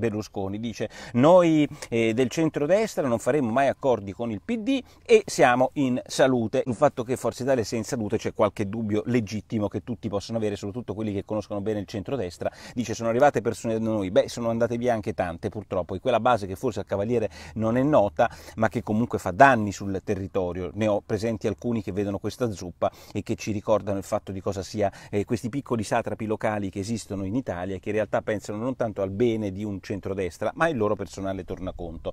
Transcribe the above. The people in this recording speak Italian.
Berlusconi, dice noi eh, del centrodestra non faremo mai accordi con il PD e siamo in salute. Il fatto che Forza Italia sia in salute c'è qualche dubbio legittimo che tutti possono avere, soprattutto quelli che conoscono bene il centrodestra, dice sono arrivate persone da noi, beh sono andate via anche tante purtroppo, e quella base che forse al Cavaliere non è nota ma che comunque fa danni sul territorio, ne ho presenti alcuni che vedono questa zuppa e che ci ricordano il fatto di cosa sia eh, questi piccoli satrapi locali che esistono in Italia e che in realtà pensano non tanto al bene di un centrodestra, ma il loro personale tornaconto.